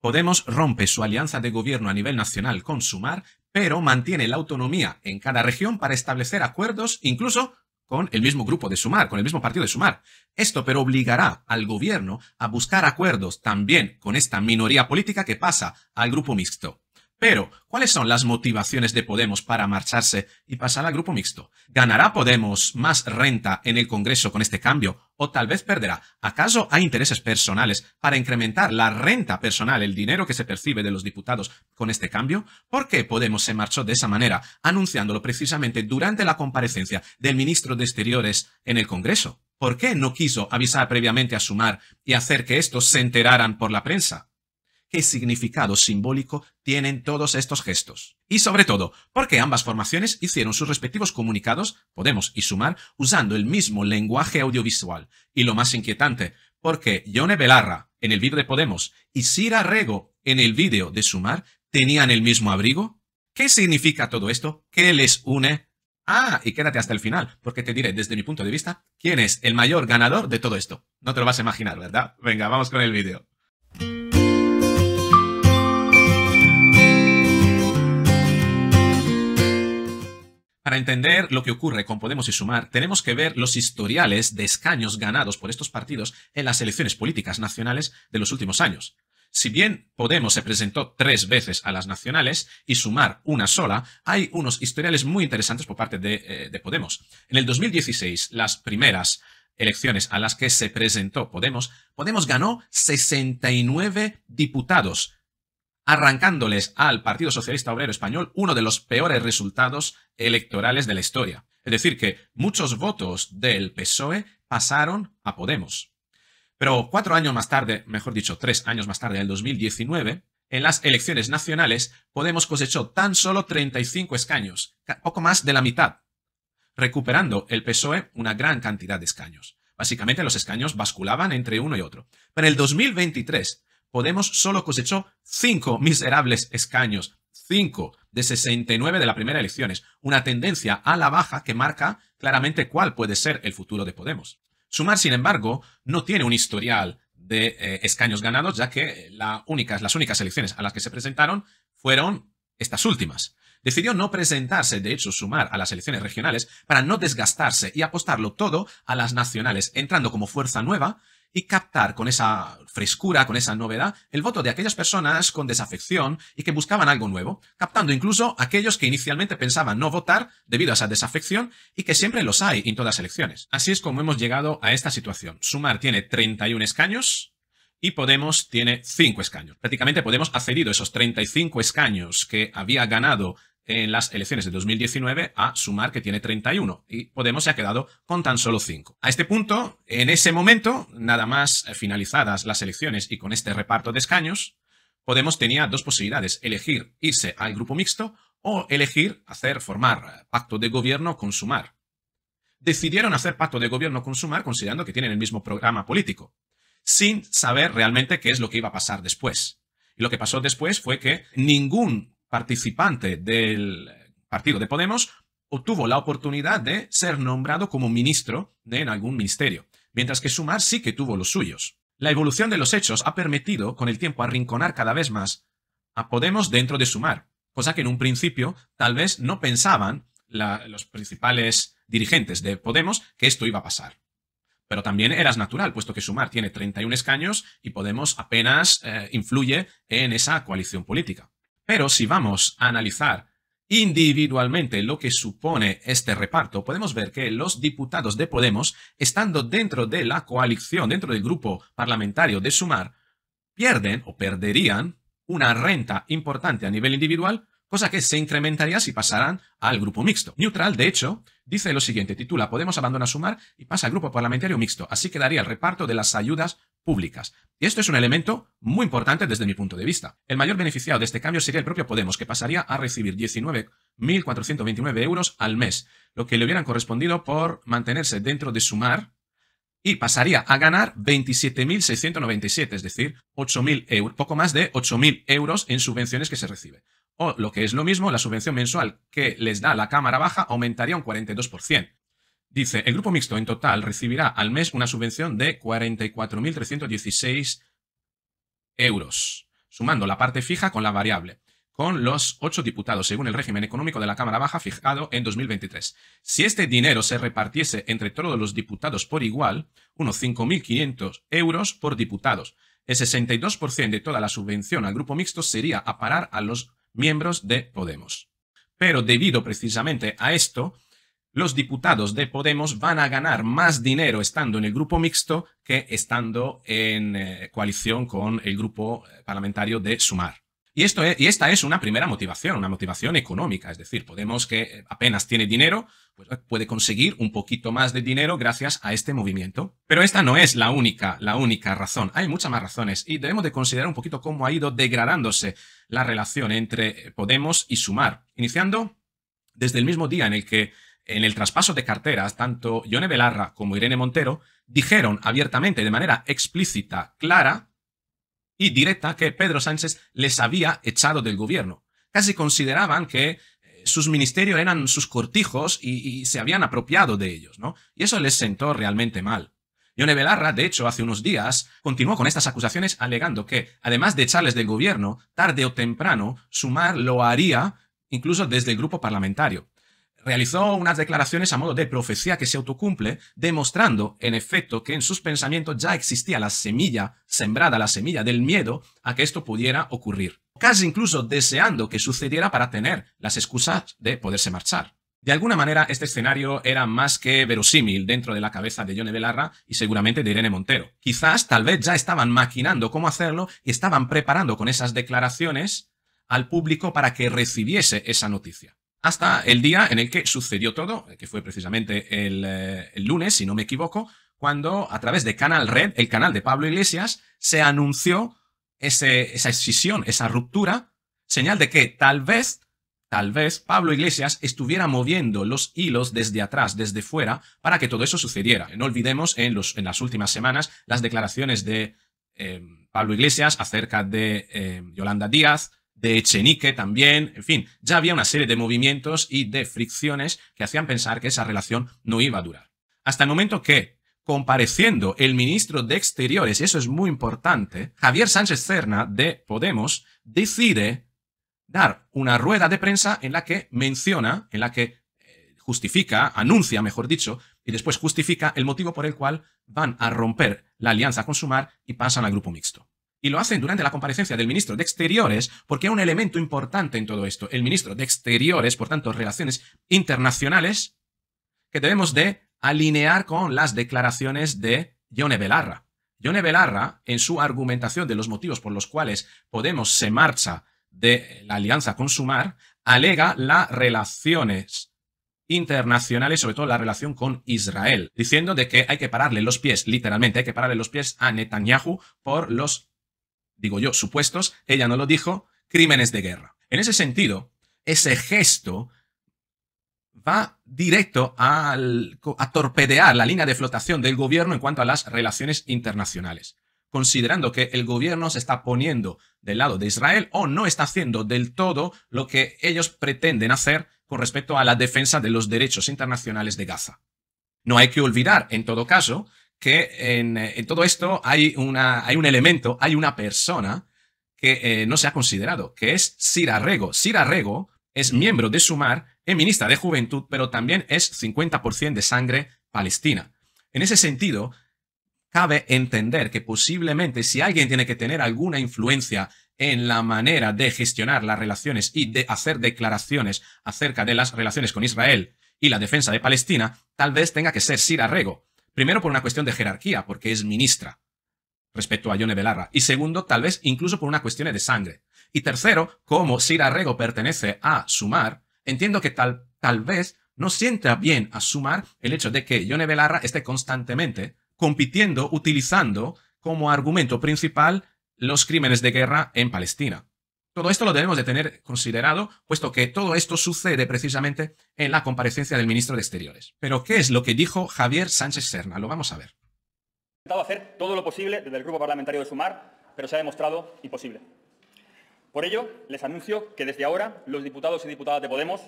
Podemos rompe su alianza de gobierno a nivel nacional con Sumar, pero mantiene la autonomía en cada región para establecer acuerdos incluso con el mismo grupo de Sumar, con el mismo partido de Sumar. Esto pero obligará al gobierno a buscar acuerdos también con esta minoría política que pasa al grupo mixto. Pero, ¿cuáles son las motivaciones de Podemos para marcharse y pasar al grupo mixto? ¿Ganará Podemos más renta en el Congreso con este cambio? ¿O tal vez perderá? ¿Acaso hay intereses personales para incrementar la renta personal, el dinero que se percibe de los diputados con este cambio? ¿Por qué Podemos se marchó de esa manera, anunciándolo precisamente durante la comparecencia del ministro de Exteriores en el Congreso? ¿Por qué no quiso avisar previamente a Sumar y hacer que estos se enteraran por la prensa? qué significado simbólico tienen todos estos gestos. Y sobre todo, qué ambas formaciones hicieron sus respectivos comunicados, Podemos y Sumar, usando el mismo lenguaje audiovisual. Y lo más inquietante, porque Yone Belarra, en el vídeo de Podemos, y Sira Rego, en el vídeo de Sumar, tenían el mismo abrigo. ¿Qué significa todo esto? ¿Qué les une? Ah, y quédate hasta el final, porque te diré desde mi punto de vista quién es el mayor ganador de todo esto. No te lo vas a imaginar, ¿verdad? Venga, vamos con el vídeo. Para entender lo que ocurre con Podemos y Sumar, tenemos que ver los historiales de escaños ganados por estos partidos en las elecciones políticas nacionales de los últimos años. Si bien Podemos se presentó tres veces a las nacionales y sumar una sola, hay unos historiales muy interesantes por parte de, eh, Podemos. En el 2016, las primeras elecciones a las que se presentó Podemos, Podemos ganó 69 diputados, arrancándoles al Partido Socialista Obrero Español uno de los peores resultados electorales de la historia. Es decir, que muchos votos del PSOE pasaron a Podemos. Pero cuatro años más tarde, mejor dicho, tres años más tarde, en el 2019, en las elecciones nacionales, Podemos cosechó tan solo 35 escaños, poco más de la mitad, recuperando el PSOE una gran cantidad de escaños. Básicamente los escaños basculaban entre uno y otro. Pero en el 2023, Podemos solo cosechó cinco miserables escaños, cinco de 69 de la primera elecciones, una tendencia a la baja que marca claramente cuál puede ser el futuro de Podemos. Sumar, sin embargo, no tiene un historial de eh, escaños ganados, ya que las únicas elecciones a las que se presentaron fueron estas últimas. Decidió no presentarse, de hecho, sumar a las elecciones regionales para no desgastarse y apostarlo todo a las nacionales, entrando como fuerza nueva y captar con esa frescura, con esa novedad, el voto de aquellas personas con desafección y que buscaban algo nuevo, captando incluso aquellos que inicialmente pensaban no votar debido a esa desafección y que siempre los hay en todas las elecciones. Así es como hemos llegado a esta situación. Sumar tiene 31 escaños, y Podemos tiene 5 escaños. Prácticamente Podemos ha cedido esos 35 escaños que había ganado en las elecciones de 2019 a Sumar, que tiene 31, y Podemos se ha quedado con tan solo 5. A este punto, en ese momento, nada más finalizadas las elecciones y con este reparto de escaños, Podemos tenía dos posibilidades, elegir irse al grupo mixto o elegir hacer formar pacto de gobierno con Sumar. Decidieron hacer pacto de gobierno con Sumar considerando que tienen el mismo programa político, sin saber realmente qué es lo que iba a pasar después. Y lo que pasó después fue que ningún participante del partido de Podemos, obtuvo la oportunidad de ser nombrado como ministro en algún ministerio, mientras que Sumar sí que tuvo los suyos. La evolución de los hechos ha permitido con el tiempo arrinconar cada vez más a Podemos dentro de Sumar, cosa que en un principio tal vez no pensaban los principales dirigentes de Podemos que esto iba a pasar. Pero también era natural, puesto que Sumar tiene 31 escaños y Podemos apenas eh, influye en esa coalición política. Pero si vamos a analizar individualmente lo que supone este reparto, podemos ver que los diputados de Podemos, estando dentro de la coalición, dentro del grupo parlamentario de Sumar, pierden o perderían una renta importante a nivel individual, cosa que se incrementaría si pasaran al grupo mixto. Neutral, de hecho, dice lo siguiente, titula Podemos abandona Sumar y pasa al grupo parlamentario mixto, así quedaría el reparto de las ayudas públicas. Y esto es un elemento muy importante desde mi punto de vista. El mayor beneficiado de este cambio sería el propio Podemos, que pasaría a recibir 19.429 euros al mes, lo que le hubieran correspondido por mantenerse dentro de su mar y pasaría a ganar 27.697, es decir, 8.000 poco más de 8.000 euros en subvenciones que se recibe. O lo que es lo mismo, la subvención mensual que les da la Cámara Baja aumentaría un 42%. Dice, el grupo mixto en total recibirá al mes una subvención de 44.316 euros, sumando la parte fija con la variable, con los ocho diputados según el régimen económico de la Cámara Baja fijado en 2023. Si este dinero se repartiese entre todos los diputados por igual, unos 5.500 euros por diputados, el 62% de toda la subvención al grupo mixto sería a parar a los miembros de Podemos. Pero debido precisamente a esto, los diputados de Podemos van a ganar más dinero estando en el grupo mixto que estando en eh, coalición con el grupo eh, parlamentario de Sumar. Y, esto e, y esta es una primera motivación, una motivación económica, es decir, Podemos que apenas tiene dinero, pues, eh, puede conseguir un poquito más de dinero gracias a este movimiento. Pero esta no es la única, la única razón, hay muchas más razones y debemos de considerar un poquito cómo ha ido degradándose la relación entre Podemos y Sumar, iniciando desde el mismo día en el que en el traspaso de carteras, tanto Yone Belarra como Irene Montero dijeron abiertamente, de manera explícita, clara y directa, que Pedro Sánchez les había echado del gobierno. Casi consideraban que eh, sus ministerios eran sus cortijos y, se habían apropiado de ellos, ¿no? Y eso les sentó realmente mal. Yone Belarra, de hecho, hace unos días continuó con estas acusaciones alegando que, además de echarles del gobierno, tarde o temprano, Sumar lo haría incluso desde el grupo parlamentario realizó unas declaraciones a modo de profecía que se autocumple, demostrando, en efecto, que en sus pensamientos ya existía la semilla, sembrada la semilla del miedo a que esto pudiera ocurrir, casi incluso deseando que sucediera para tener las excusas de poderse marchar. De alguna manera, este escenario era más que verosímil dentro de la cabeza de Johnny Belarra y seguramente de Irene Montero. Quizás, tal vez ya estaban maquinando cómo hacerlo y estaban preparando con esas declaraciones al público para que recibiese esa noticia hasta el día en el que sucedió todo, que fue precisamente eh, el, lunes, si no me equivoco, cuando a través de Canal Red, el canal de Pablo Iglesias, se anunció esa escisión, esa ruptura, señal de que tal vez, tal vez Pablo Iglesias estuviera moviendo los hilos desde atrás, desde fuera, para que todo eso sucediera. No olvidemos en, los, en las últimas semanas las declaraciones de eh, Pablo Iglesias acerca de eh, Yolanda Díaz, de Echenique también, en fin, ya había una serie de movimientos y de fricciones que hacían pensar que esa relación no iba a durar. Hasta el momento que, compareciendo el ministro de Exteriores, y eso es muy importante, Javier Sánchez Cerna de Podemos decide dar una rueda de prensa en la que menciona, en la que eh, justifica, anuncia, mejor dicho, y después justifica el motivo por el cual van a romper la alianza con Sumar y pasan al grupo mixto. Y lo hacen durante la comparecencia del ministro de Exteriores, porque hay un elemento importante en todo esto. El ministro de Exteriores, por tanto, relaciones internacionales, que debemos de alinear con las declaraciones de Yone Belarra. Yone Belarra, en su argumentación de los motivos por los cuales Podemos se marcha de la alianza con Sumar, alega las relaciones internacionales, sobre todo la relación con Israel, diciendo de que hay que pararle los pies, literalmente, hay que pararle los pies a Netanyahu por los digo yo, supuestos, ella no lo dijo, crímenes de guerra. En ese sentido, ese gesto va directo a torpedear la línea de flotación del gobierno en cuanto a las relaciones internacionales, considerando que el gobierno se está poniendo del lado de Israel o no está haciendo del todo lo que ellos pretenden hacer con respecto a la defensa de los derechos internacionales de Gaza. No hay que olvidar, en todo caso, que eh, en, todo esto hay, una, hay un elemento, hay una persona que eh, no se ha considerado, que es Sira Rego. Sira Rego es mm. miembro de Sumar, es ministra de Juventud, pero también es 50% de sangre palestina. En ese sentido, cabe entender que posiblemente si alguien tiene que tener alguna influencia en la manera de gestionar las relaciones y de hacer declaraciones acerca de las relaciones con Israel y la defensa de Palestina, tal vez tenga que ser Sira Rego. Primero por una cuestión de jerarquía, porque es ministra respecto a Yone Belarra. Y segundo, tal vez incluso por una cuestión de sangre. Y tercero, como Sira Rego pertenece a Sumar, entiendo que tal, tal vez no sienta bien a Sumar el hecho de que Yone Belarra esté constantemente compitiendo, utilizando como argumento principal los crímenes de guerra en Palestina. Todo esto lo debemos de tener considerado, puesto que todo esto sucede precisamente en la comparecencia del ministro de Exteriores. Pero, ¿qué es lo que dijo Javier Sánchez Serna? Lo vamos a ver. Intentado hacer todo lo posible desde el Grupo Parlamentario de Sumar, pero se ha demostrado imposible. Por ello, les anuncio que desde ahora los diputados y diputadas de Podemos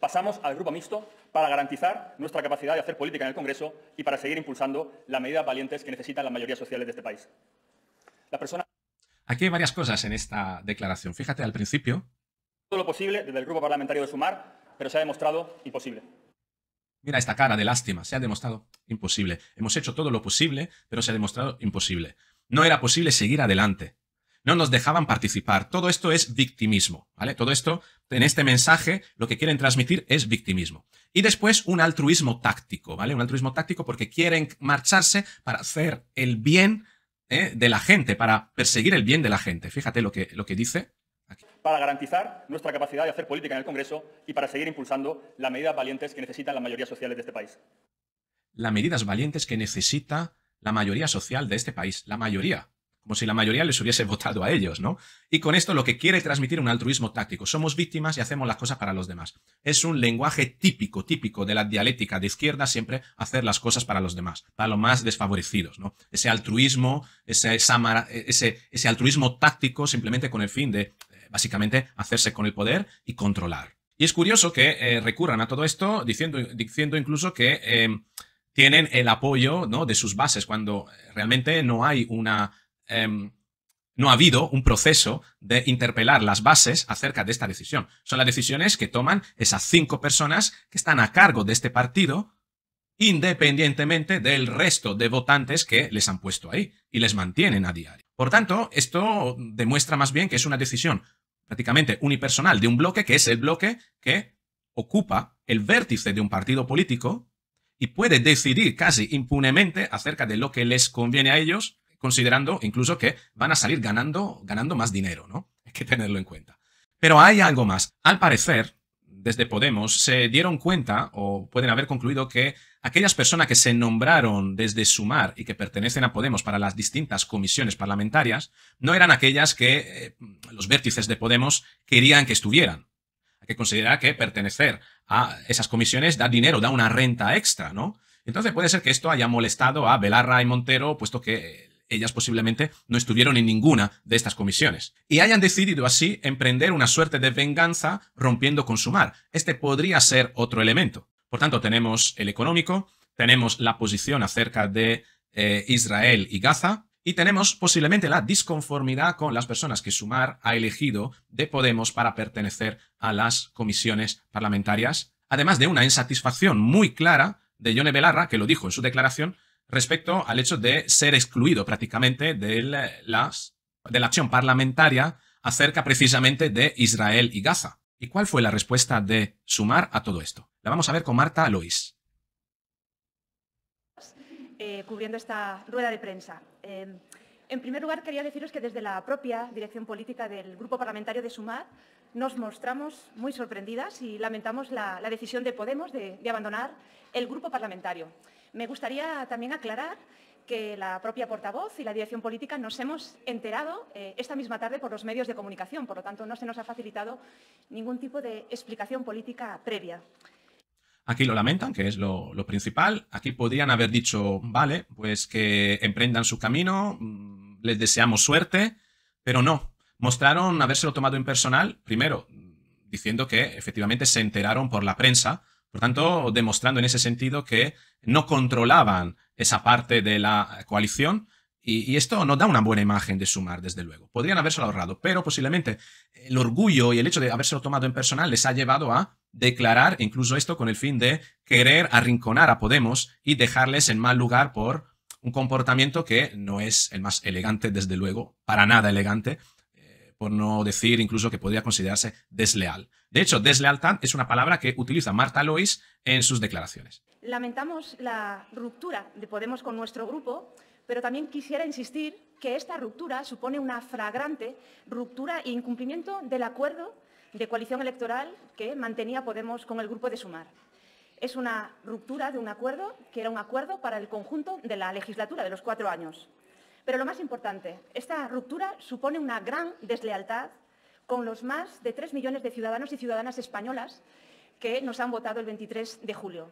pasamos al Grupo Mixto para garantizar nuestra capacidad de hacer política en el Congreso y para seguir impulsando las medidas valientes que necesitan las mayorías sociales de este país. Aquí hay varias cosas en esta declaración. Fíjate, al principio... Todo lo posible desde el Grupo Parlamentario de Sumar, pero se ha demostrado imposible. Mira esta cara de lástima, se ha demostrado imposible. Hemos hecho todo lo posible, pero se ha demostrado imposible. No era posible seguir adelante. No nos dejaban participar. Todo esto es victimismo, ¿vale? Todo esto, en este mensaje, lo que quieren transmitir es victimismo. Y después un altruismo táctico, ¿vale? Un altruismo táctico porque quieren marcharse para hacer el bien ¿eh? de la gente, para perseguir el bien de la gente. Fíjate lo que, lo que dice. Aquí. Para garantizar nuestra capacidad de hacer política en el Congreso y para seguir impulsando las medidas valientes que necesitan las mayorías sociales de este país. Las medidas valientes que necesita la mayoría social de este país. La mayoría como si la mayoría les hubiese votado a ellos, ¿no? Y con esto lo que quiere transmitir un altruismo táctico. Somos víctimas y hacemos las cosas para los demás. Es un lenguaje típico, típico de la dialéctica de izquierda, siempre hacer las cosas para los demás, para los más desfavorecidos, ¿no? Ese altruismo, ese, ese, ese altruismo táctico simplemente con el fin de, eh, básicamente, hacerse con el poder y controlar. Y es curioso que eh, recurran a todo esto diciendo, diciendo incluso que... Eh, tienen el apoyo ¿no? de sus bases, cuando realmente no hay una Em, no ha habido un proceso de interpelar las bases acerca de esta decisión. Son las decisiones que toman esas cinco personas que están a cargo de este partido independientemente del resto de votantes que les han puesto ahí y les mantienen a diario. Por tanto, esto demuestra más bien que es una decisión prácticamente unipersonal de un bloque que es el bloque que ocupa el vértice de un partido político y puede decidir casi impunemente acerca de lo que les conviene a ellos considerando incluso que van a salir ganando, ganando más dinero, ¿no? Hay que tenerlo en cuenta. Pero hay algo más. Al parecer, desde Podemos se dieron cuenta o pueden haber concluido que aquellas personas que se nombraron desde Sumar y que pertenecen a Podemos para las distintas comisiones parlamentarias no eran aquellas que eh, los vértices de Podemos querían que estuvieran. Hay que considerar que pertenecer a esas comisiones da dinero, da una renta extra, ¿no? Entonces puede ser que esto haya molestado a Belarra y Montero, puesto que ellas posiblemente no estuvieron en ninguna de estas comisiones, y hayan decidido así emprender una suerte de venganza rompiendo con Sumar. Este podría ser otro elemento. Por tanto, tenemos el económico, tenemos la posición acerca de eh, Israel y Gaza, y tenemos posiblemente la disconformidad con las personas que Sumar ha elegido de Podemos para pertenecer a las comisiones parlamentarias, además de una insatisfacción muy clara de Yone Belarra, que lo dijo en su declaración, respecto al hecho de ser excluido prácticamente de, las, de la acción parlamentaria acerca precisamente de Israel y Gaza. ¿Y cuál fue la respuesta de Sumar a todo esto? La vamos a ver con Marta Lois. Eh, cubriendo esta rueda de prensa. Eh, en primer lugar, quería deciros que desde la propia dirección política del Grupo Parlamentario de Sumar nos mostramos muy sorprendidas y lamentamos la, decisión de Podemos de abandonar el Grupo Parlamentario. Me gustaría también aclarar que la propia portavoz y la dirección política nos hemos enterado eh, esta misma tarde por los medios de comunicación. Por lo tanto, no se nos ha facilitado ningún tipo de explicación política previa. Aquí lo lamentan, que es lo, principal. Aquí podrían haber dicho, vale, pues que emprendan su camino, mm, les deseamos suerte, pero no. Mostraron habérselo tomado en personal, primero, diciendo que efectivamente se enteraron por la prensa, por tanto, demostrando en ese sentido que no controlaban esa parte de la coalición, y, esto no da una buena imagen de Sumar, desde luego. Podrían haberse ahorrado, pero posiblemente el orgullo y el hecho de habérselo tomado en personal les ha llevado a declarar incluso esto con el fin de querer arrinconar a Podemos y dejarles en mal lugar por un comportamiento que no es el más elegante, desde luego, para nada elegante, por no decir incluso que podría considerarse desleal. De hecho, deslealtad es una palabra que utiliza Marta Lois en sus declaraciones. Lamentamos la ruptura de Podemos con nuestro grupo, pero también quisiera insistir que esta ruptura supone una fragrante ruptura e incumplimiento del acuerdo de coalición electoral que mantenía Podemos con el grupo de Sumar. Es una ruptura de un acuerdo que era un acuerdo para el conjunto de la legislatura de los cuatro años. Pero lo más importante, esta ruptura supone una gran deslealtad con los más de 3 millones de ciudadanos y ciudadanas españolas que nos han votado el 23 de julio.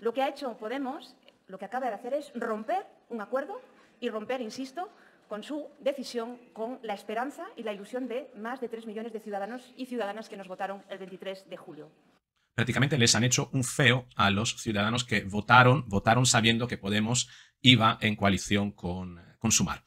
Lo que ha hecho Podemos, lo que acaba de hacer es romper un acuerdo y romper, insisto, con su decisión, con la esperanza y la ilusión de más de 3 millones de ciudadanos y ciudadanas que nos votaron el 23 de julio. Prácticamente les han hecho un feo a los ciudadanos que votaron, votaron sabiendo que Podemos iba en coalición con eh, consumar.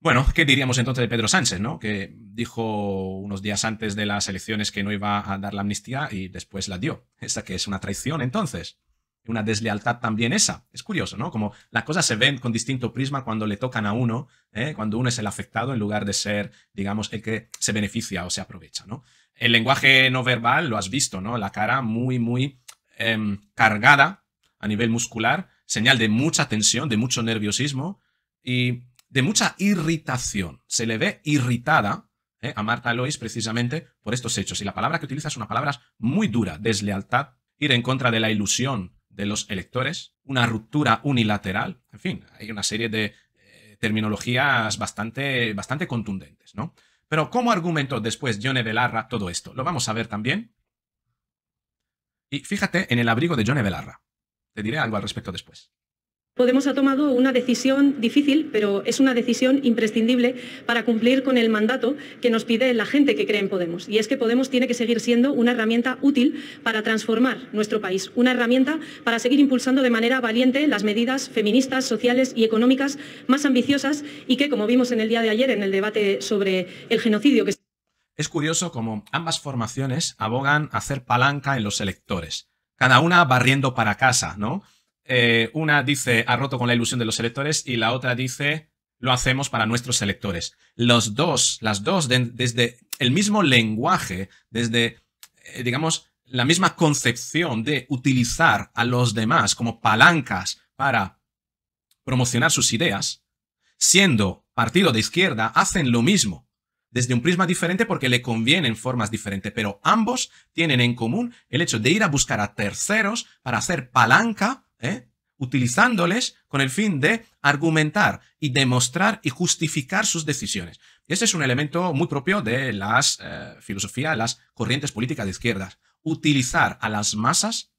Bueno, ¿qué diríamos entonces de Pedro Sánchez, no? Que dijo unos días antes de las elecciones que no iba a dar la amnistía y después la dio. Esa que es una traición entonces. Una deslealtad también esa. Es curioso, ¿no? Como las cosas se ven con distinto prisma cuando le tocan a uno, ¿eh? cuando uno es el afectado en lugar de ser, digamos, el que se beneficia o se aprovecha, ¿no? El lenguaje no verbal lo has visto, ¿no? La cara muy, muy em, cargada a nivel muscular, señal de mucha tensión, de mucho nerviosismo, y de mucha irritación. Se le ve irritada ¿eh? a Marta Lois precisamente por estos hechos. Y la palabra que utiliza es una palabra muy dura, deslealtad, ir en contra de la ilusión de los electores, una ruptura unilateral, en fin, hay una serie de eh, terminologías bastante, bastante contundentes, ¿no? Pero ¿cómo argumentó después Johnny Belarra todo esto? Lo vamos a ver también. Y fíjate en el abrigo de Johnny Belarra. Te diré algo al respecto después. Podemos ha tomado una decisión difícil, pero es una decisión imprescindible para cumplir con el mandato que nos pide la gente que cree en Podemos. Y es que Podemos tiene que seguir siendo una herramienta útil para transformar nuestro país, una herramienta para seguir impulsando de manera valiente las medidas feministas, sociales y económicas más ambiciosas y que, como vimos en el día de ayer en el debate sobre el genocidio que... Es curioso como ambas formaciones abogan hacer palanca en los electores, cada una barriendo para casa, ¿no? Eh, una dice, ha roto con la ilusión de los electores y la otra dice, lo hacemos para nuestros electores. Los dos, las dos, desde el mismo lenguaje, desde, eh, digamos, la misma concepción de utilizar a los demás como palancas para promocionar sus ideas, siendo partido de izquierda, hacen lo mismo, desde un prisma diferente porque le conviene en formas diferentes, pero ambos tienen en común el hecho de ir a buscar a terceros para hacer palanca ¿eh? utilizándoles con el fin de argumentar y demostrar y justificar sus decisiones. Ese es un elemento muy propio de las eh, filosofías, las corrientes políticas de izquierdas. Utilizar a las masas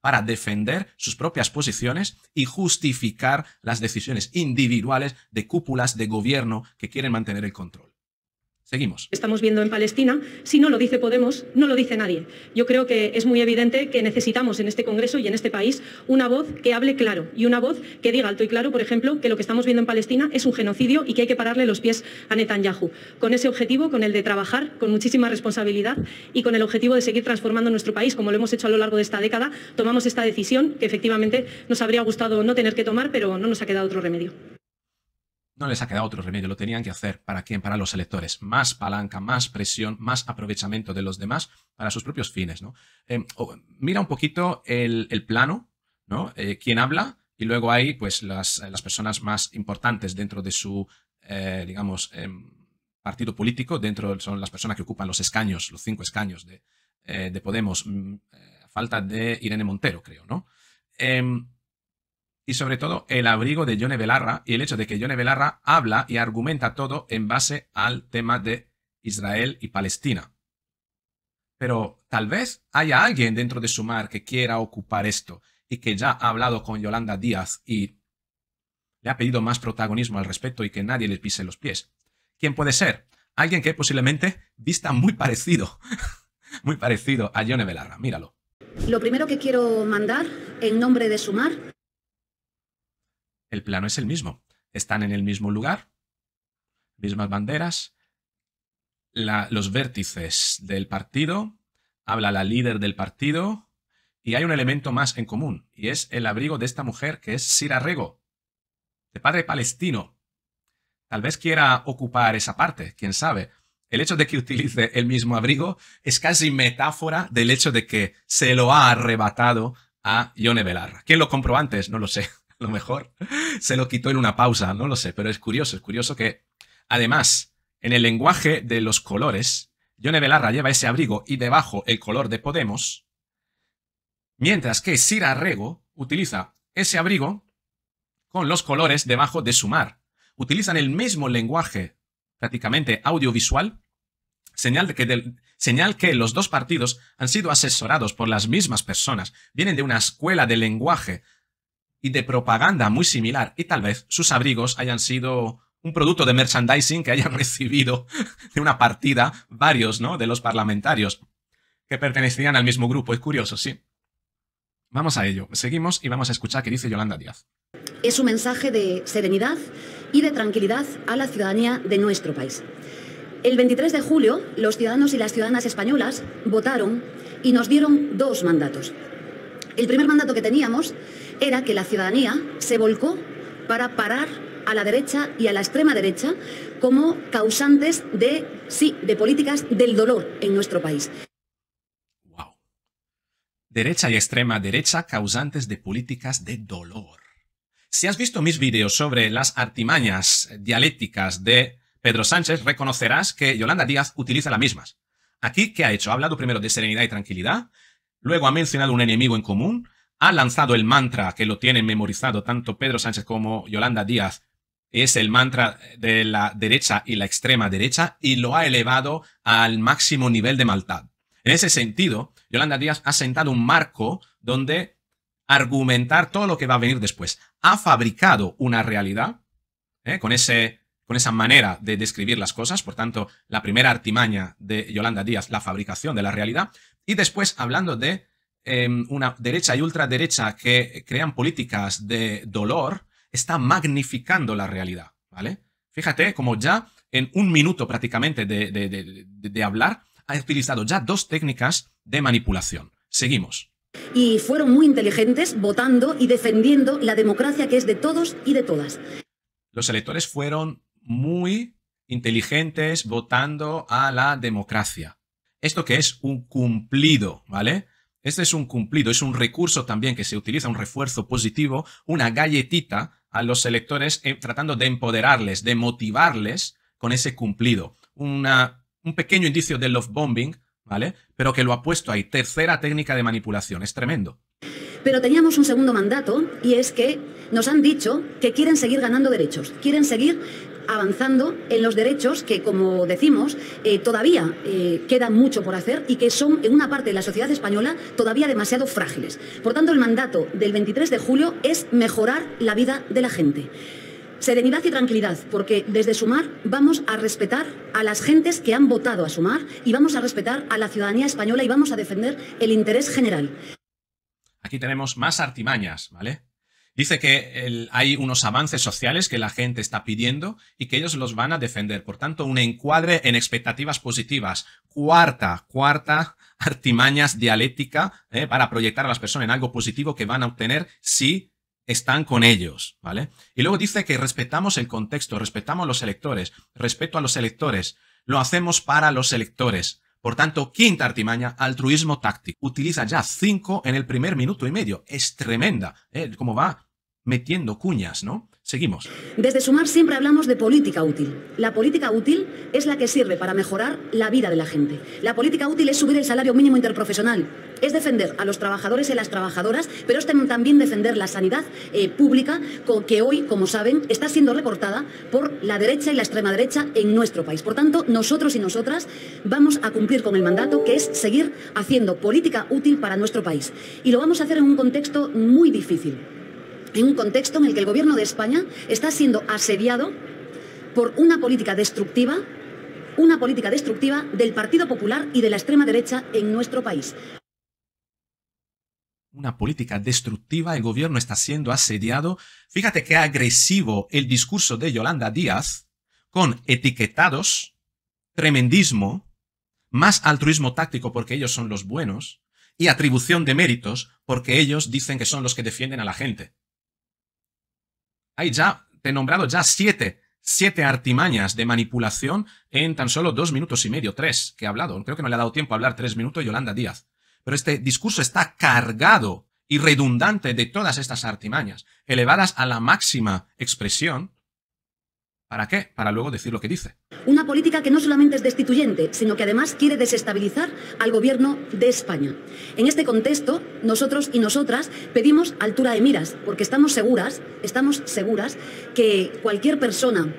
para defender sus propias posiciones y justificar las decisiones individuales de cúpulas de gobierno que quieren mantener el control. Seguimos. Estamos viendo en Palestina, si no lo dice Podemos, no lo dice nadie. Yo creo que es muy evidente que necesitamos en este Congreso y en este país una voz que hable claro y una voz que diga alto y claro, por ejemplo, que lo que estamos viendo en Palestina es un genocidio y que hay que pararle los pies a Netanyahu. Con ese objetivo, con el de trabajar con muchísima responsabilidad y con el objetivo de seguir transformando nuestro país, como lo hemos hecho a lo largo de esta década, tomamos esta decisión que efectivamente nos habría gustado no tener que tomar, pero no nos ha quedado otro remedio no les ha quedado otro remedio, lo tenían que hacer. ¿Para quién? Para los electores. Más palanca, más presión, más aprovechamiento de los demás para sus propios fines. ¿no? Eh, mira un poquito el, plano, ¿no? Eh, quién habla y luego hay pues, las, personas más importantes dentro de su, eh, digamos, em, partido político. Dentro son las personas que ocupan los escaños, los cinco escaños de, de Podemos. Mm, falta de Irene Montero, creo, ¿no? Em, y sobre todo el abrigo de Yone Belarra y el hecho de que Yone Belarra habla y argumenta todo en base al tema de Israel y Palestina. Pero tal vez haya alguien dentro de Sumar que quiera ocupar esto y que ya ha hablado con Yolanda Díaz y le ha pedido más protagonismo al respecto y que nadie le pise los pies. ¿Quién puede ser? Alguien que posiblemente vista muy parecido, muy parecido a Yone Belarra. Míralo. Lo primero que quiero mandar en nombre de Sumar el plano es el mismo. Están en el mismo lugar, mismas banderas, los vértices del partido, habla la líder del partido, y hay un elemento más en común, y es el abrigo de esta mujer que es Sira Rego, de padre palestino. Tal vez quiera ocupar esa parte, quién sabe. El hecho de que utilice el mismo abrigo es casi metáfora del hecho de que se lo ha arrebatado a Yone Belarra. ¿Quién lo compró antes? No lo sé. lo mejor se lo quitó en una pausa, no lo sé, pero es curioso, es curioso que además en el lenguaje de los colores, Yone Belarra lleva ese abrigo y debajo el color de Podemos, mientras que Sira Rego utiliza ese abrigo con los colores debajo de Sumar. Utilizan el mismo lenguaje prácticamente audiovisual, señal, que señal que los dos partidos han sido asesorados por las mismas personas, vienen de una escuela de lenguaje y de propaganda muy similar, y tal vez sus abrigos hayan sido un producto de merchandising que hayan recibido de una partida varios, ¿no? De los parlamentarios que pertenecían al mismo grupo. Es curioso, sí. Vamos a ello. Seguimos y vamos a escuchar qué dice Yolanda Díaz. Es un mensaje de serenidad y de tranquilidad a la ciudadanía de nuestro país. El 23 de julio, los ciudadanos y las ciudadanas españolas votaron y nos dieron dos mandatos. El primer mandato que teníamos era que la ciudadanía se volcó para parar a la derecha y a la extrema derecha como causantes de, sí, de políticas del dolor en nuestro país. Wow. Derecha y extrema derecha causantes de políticas de dolor. Si has visto mis vídeos sobre las artimañas dialécticas de Pedro Sánchez, reconocerás que Yolanda Díaz utiliza las mismas. Aquí, ¿qué ha hecho? Ha hablado primero de serenidad y tranquilidad, luego ha mencionado un enemigo en común, ha lanzado el mantra que lo tienen memorizado tanto Pedro Sánchez como Yolanda Díaz. Es el mantra de la derecha y la extrema derecha y lo ha elevado al máximo nivel de maldad. En ese sentido, Yolanda Díaz ha sentado un marco donde argumentar todo lo que va a venir después. Ha fabricado una realidad ¿eh? con, ese, con esa manera de describir las cosas. Por tanto, la primera artimaña de Yolanda Díaz, la fabricación de la realidad. Y después, hablando de Em, una derecha y ultraderecha que crean políticas de dolor, está magnificando la realidad, ¿vale? Fíjate como ya en un minuto prácticamente de, de hablar ha utilizado ya dos técnicas de manipulación. Seguimos. Y fueron muy inteligentes votando y defendiendo la democracia que es de todos y de todas. Los electores fueron muy inteligentes votando a la democracia. Esto que es un cumplido, ¿vale? Este es un cumplido, es un recurso también que se utiliza, un refuerzo positivo, una galletita a los electores eh, tratando de empoderarles, de motivarles con ese cumplido. un pequeño indicio del love bombing, ¿vale? Pero que lo ha puesto ahí. Tercera técnica de manipulación, es tremendo. Pero teníamos un segundo mandato y es que nos han dicho que quieren seguir ganando derechos, quieren seguir avanzando en los derechos que, como decimos, eh, todavía eh, queda mucho por hacer y que son, en una parte de la sociedad española, todavía demasiado frágiles. Por tanto, el mandato del 23 de julio es mejorar la vida de la gente. Serenidad y tranquilidad, porque desde Sumar vamos a respetar a las gentes que han votado a Sumar y vamos a respetar a la ciudadanía española y vamos a defender el interés general. Aquí tenemos más artimañas, ¿vale? Dice que hay unos avances sociales que la gente está pidiendo y que ellos los van a defender. Por tanto, un encuadre en expectativas positivas. Cuarta, cuarta artimañas dialéctica eh, para proyectar a las personas en algo positivo que van a obtener si están con ellos, ¿vale? Y luego dice que respetamos el contexto, respetamos los electores, respeto a los electores, lo hacemos para los electores. Por tanto, quinta artimaña, altruismo táctico. Utiliza ya cinco en el primer minuto y medio. Es tremenda, eh, Cómo va metiendo cuñas, ¿no? Seguimos. Desde Sumar siempre hablamos de política útil. La política útil es la que sirve para mejorar la vida de la gente. La política útil es subir el salario mínimo interprofesional, es defender a los trabajadores y las trabajadoras, pero es también defender la sanidad eh, pública que hoy, como saben, está siendo recortada por la derecha y la extrema derecha en nuestro país. Por tanto, nosotros y nosotras vamos a cumplir con el mandato que es seguir haciendo política útil para nuestro país. Y lo vamos a hacer en un contexto muy difícil en un contexto en el que el Gobierno de España está siendo asediado por una política destructiva una política destructiva del Partido Popular y de la extrema derecha en nuestro país. Una política destructiva, el gobierno está siendo asediado. Fíjate qué agresivo el discurso de Yolanda Díaz, con etiquetados, tremendismo, más altruismo táctico porque ellos son los buenos, y atribución de méritos porque ellos dicen que son los que defienden a la gente hay ya, te he nombrado ya siete, siete artimañas de manipulación en tan solo dos minutos y medio, tres que he hablado. Creo que no le ha dado tiempo a hablar tres minutos Yolanda Díaz. Pero este discurso está cargado y redundante de todas estas artimañas, elevadas a la máxima expresión, ¿Para qué? Para luego decir lo que dice. Una política que no solamente es destituyente, sino que además quiere desestabilizar al gobierno de España. En este contexto, nosotros y nosotras pedimos altura de miras, porque estamos seguras, estamos seguras que cualquier persona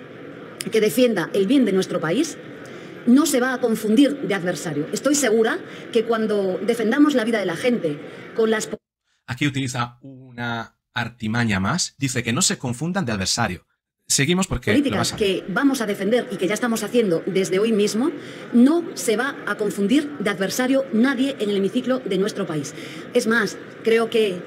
que defienda el bien de nuestro país no se va a confundir de adversario. Estoy segura que cuando defendamos la vida de la gente con las... Aquí utiliza una artimaña más, dice que no se confundan de adversario Seguimos porque. Políticas que vamos a defender y que ya estamos haciendo desde hoy mismo, no se va a confundir de adversario nadie en el hemiciclo de nuestro país. Es más, creo que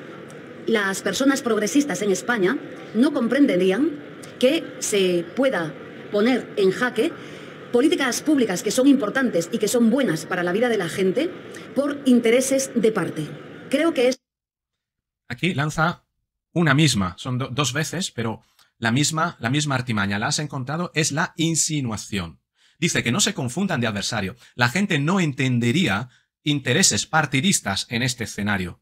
las personas progresistas en España no comprenderían que se pueda poner en jaque políticas públicas que son importantes y que son buenas para la vida de la gente por intereses de parte. Creo que es. Aquí lanza una misma, son dos veces, pero la misma, la misma artimaña, la has encontrado, es la insinuación. Dice que no se confundan de adversario. La gente no entendería intereses partidistas en este escenario.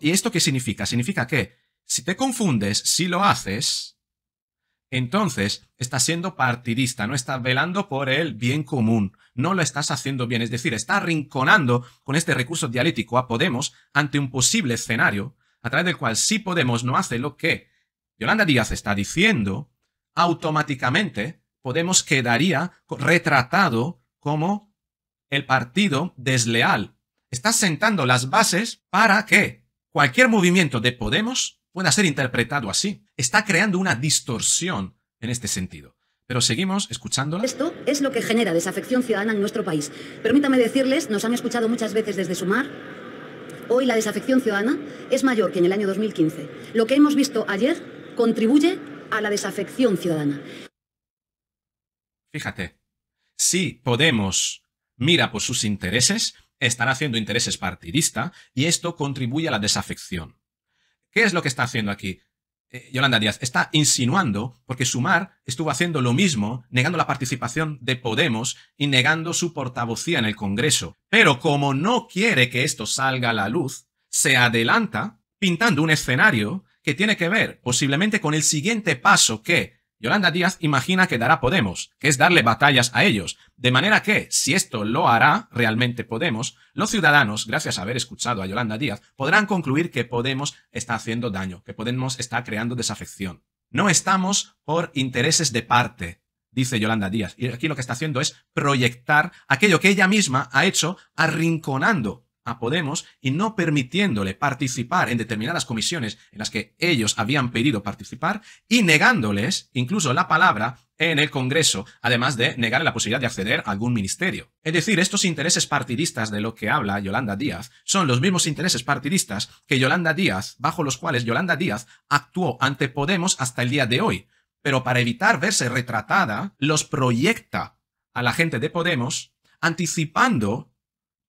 ¿Y esto qué significa? Significa que si te confundes, si lo haces, entonces estás siendo partidista, no estás velando por el bien común, no lo estás haciendo bien, es decir, estás rinconando con este recurso dialético a Podemos ante un posible escenario a través del cual si Podemos no hace lo que Yolanda Díaz está diciendo, automáticamente Podemos quedaría retratado como el partido desleal. Está sentando las bases para que cualquier movimiento de Podemos pueda ser interpretado así. Está creando una distorsión en este sentido. Pero seguimos escuchándola. Esto es lo que genera desafección ciudadana en nuestro país. Permítame decirles, nos han escuchado muchas veces desde Sumar, hoy la desafección ciudadana es mayor que en el año 2015. Lo que hemos visto ayer contribuye a la desafección ciudadana. Fíjate, si Podemos mira por sus intereses, están haciendo intereses partidista y esto contribuye a la desafección. ¿Qué es lo que está haciendo aquí? Eh, Yolanda Díaz está insinuando, porque Sumar estuvo haciendo lo mismo, negando la participación de Podemos y negando su portavocía en el Congreso. Pero como no quiere que esto salga a la luz, se adelanta pintando un escenario que tiene que ver posiblemente con el siguiente paso que Yolanda Díaz imagina que dará Podemos, que es darle batallas a ellos. De manera que, si esto lo hará realmente Podemos, los ciudadanos, gracias a haber escuchado a Yolanda Díaz, podrán concluir que Podemos está haciendo daño, que Podemos está creando desafección. No estamos por intereses de parte, dice Yolanda Díaz. Y aquí lo que está haciendo es proyectar aquello que ella misma ha hecho arrinconando a Podemos y no permitiéndole participar en determinadas comisiones en las que ellos habían pedido participar y negándoles incluso la palabra en el Congreso, además de negar la posibilidad de acceder a algún ministerio. Es decir, estos intereses partidistas de lo que habla Yolanda Díaz son los mismos intereses partidistas que Yolanda Díaz, bajo los cuales Yolanda Díaz actuó ante Podemos hasta el día de hoy. Pero para evitar verse retratada, los proyecta a la gente de Podemos, anticipando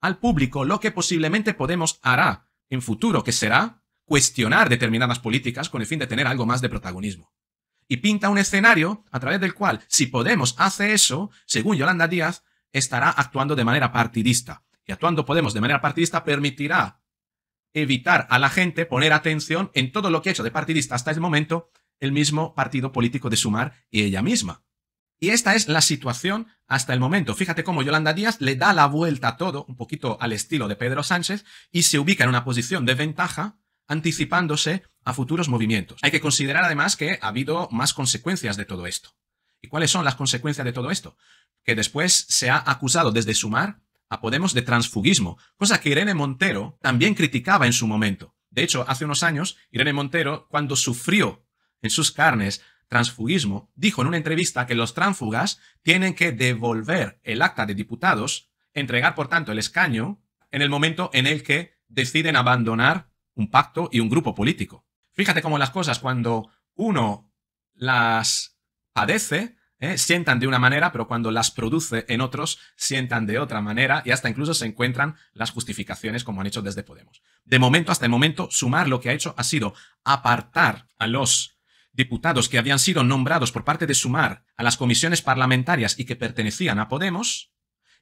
al público lo que posiblemente Podemos hará en futuro, que será cuestionar determinadas políticas con el fin de tener algo más de protagonismo. Y pinta un escenario a través del cual, si Podemos hace eso, según Yolanda Díaz, estará actuando de manera partidista. Y actuando Podemos de manera partidista permitirá evitar a la gente poner atención en todo lo que ha hecho de partidista hasta el momento el mismo partido político de Sumar y ella misma. Y esta es la situación hasta el momento. Fíjate cómo Yolanda Díaz le da la vuelta a todo, un poquito al estilo de Pedro Sánchez, y se ubica en una posición de ventaja, anticipándose a futuros movimientos. Hay que considerar además que ha habido más consecuencias de todo esto. ¿Y cuáles son las consecuencias de todo esto? Que después se ha acusado desde Sumar a Podemos de transfugismo, cosa que Irene Montero también criticaba en su momento. De hecho, hace unos años, Irene Montero, cuando sufrió en sus carnes transfugismo, dijo en una entrevista que los tránsfugas tienen que devolver el acta de diputados, entregar por tanto el escaño, en el momento en el que deciden abandonar un pacto y un grupo político. Fíjate cómo las cosas cuando uno las padece, eh, sientan de una manera, pero cuando las produce en otros, sientan de otra manera y hasta incluso se encuentran las justificaciones como han hecho desde Podemos. De momento, hasta el momento, sumar lo que ha hecho ha sido apartar a los diputados que habían sido nombrados por parte de Sumar a las comisiones parlamentarias y que pertenecían a Podemos,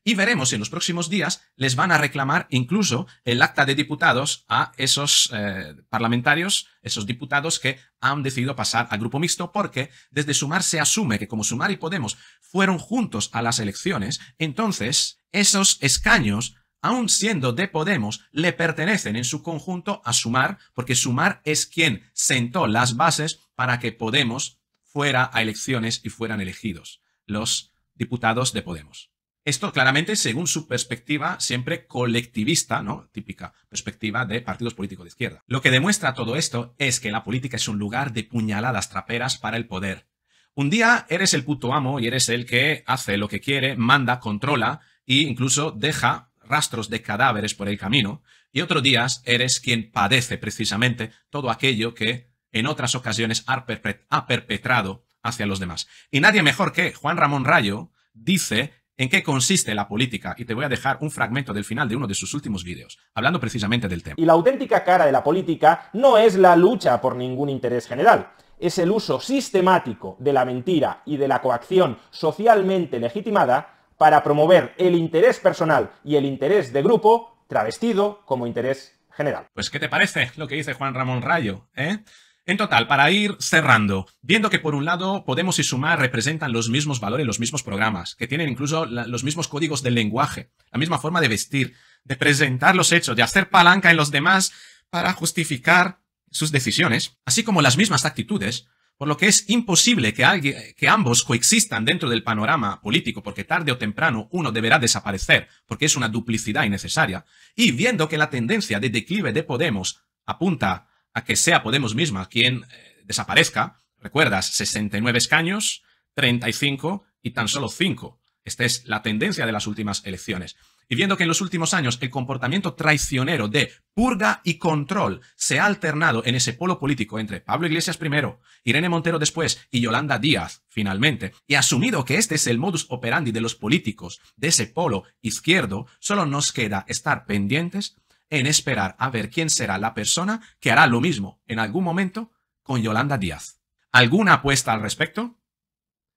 y veremos en los próximos días, les van a reclamar incluso el acta de diputados a esos eh, parlamentarios, esos diputados que han decidido pasar al grupo mixto, porque desde Sumar se asume que como Sumar y Podemos fueron juntos a las elecciones, entonces esos escaños aun siendo de Podemos, le pertenecen en su conjunto a Sumar, porque Sumar es quien sentó las bases para que Podemos fuera a elecciones y fueran elegidos los diputados de Podemos. Esto claramente según su perspectiva siempre colectivista, ¿no? Típica perspectiva de partidos políticos de izquierda. Lo que demuestra todo esto es que la política es un lugar de puñaladas traperas para el poder. Un día eres el puto amo y eres el que hace lo que quiere, manda, controla e incluso deja rastros de cadáveres por el camino, y otro día eres quien padece precisamente todo aquello que en otras ocasiones ha perpetrado hacia los demás. Y nadie mejor que Juan Ramón Rayo dice en qué consiste la política, y te voy a dejar un fragmento del final de uno de sus últimos vídeos, hablando precisamente del tema. Y la auténtica cara de la política no es la lucha por ningún interés general, es el uso sistemático de la mentira y de la coacción socialmente legitimada para promover el interés personal y el interés de grupo, travestido como interés general. Pues, ¿qué te parece lo que dice Juan Ramón Rayo? ¿eh? En total, para ir cerrando, viendo que por un lado Podemos y Sumar representan los mismos valores, los mismos programas, que tienen incluso los mismos códigos del lenguaje, la misma forma de vestir, de presentar los hechos, de hacer palanca en los demás para justificar sus decisiones, así como las mismas actitudes, por lo que es imposible que, ambos coexistan dentro del panorama político, porque tarde o temprano uno deberá desaparecer, porque es una duplicidad innecesaria. Y viendo que la tendencia de declive de Podemos apunta a que sea Podemos misma quien eh, desaparezca, recuerdas, 69 escaños, 35 y tan solo 5. Esta es la tendencia de las últimas elecciones. Y viendo que en los últimos años el comportamiento traicionero de purga y control se ha alternado en ese polo político entre Pablo Iglesias primero, Irene Montero después y Yolanda Díaz finalmente, y asumido que este es el modus operandi de los políticos de ese polo izquierdo, solo nos queda estar pendientes en esperar a ver quién será la persona que hará lo mismo en algún momento con Yolanda Díaz. ¿Alguna apuesta al respecto?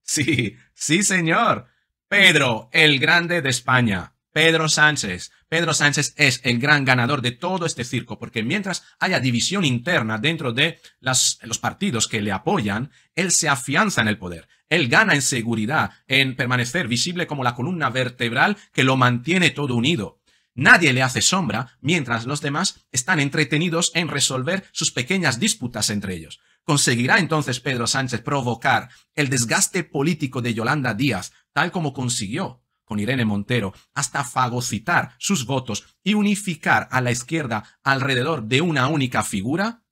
Sí, sí señor. Pedro, el Grande de España, Pedro Sánchez. Pedro Sánchez es el gran ganador de todo este circo, porque mientras haya división interna dentro de los partidos que le apoyan, él se afianza en el poder. Él gana en seguridad, en permanecer visible como la columna vertebral que lo mantiene todo unido. Nadie le hace sombra mientras los demás están entretenidos en resolver sus pequeñas disputas entre ellos. ¿Conseguirá entonces Pedro Sánchez provocar el desgaste político de Yolanda Díaz, tal como consiguió con Irene Montero, hasta fagocitar sus votos y unificar a la izquierda alrededor de una única figura,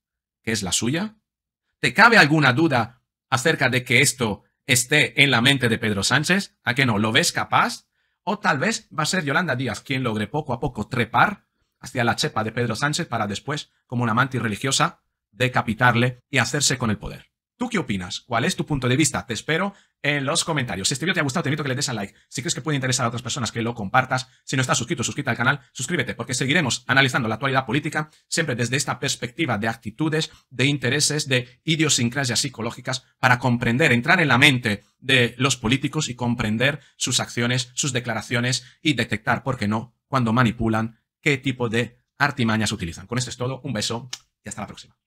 que es la suya? ¿Te cabe alguna duda acerca de que esto esté en la mente de Pedro Sánchez? ¿A que no? ¿Lo ves capaz? O tal vez va a ser Yolanda Díaz quien logre poco a poco trepar hacia la chepa de Pedro Sánchez para después, como una amante religiosa, decapitarle y hacerse con el poder. ¿Tú qué opinas? ¿Cuál es tu punto de vista? Te espero en los comentarios. Si este video te ha gustado, te invito a que le des al like. Si crees que puede interesar a otras personas, que lo compartas. Si no estás suscrito, suscríbete al canal, suscríbete, porque seguiremos analizando la actualidad política siempre desde esta perspectiva de actitudes, de intereses, de idiosincrasias psicológicas, para comprender, entrar en la mente de los políticos y comprender sus acciones, sus declaraciones y detectar, por qué no, cuando manipulan, qué tipo de artimañas utilizan. Con esto es todo. Un beso y hasta la próxima.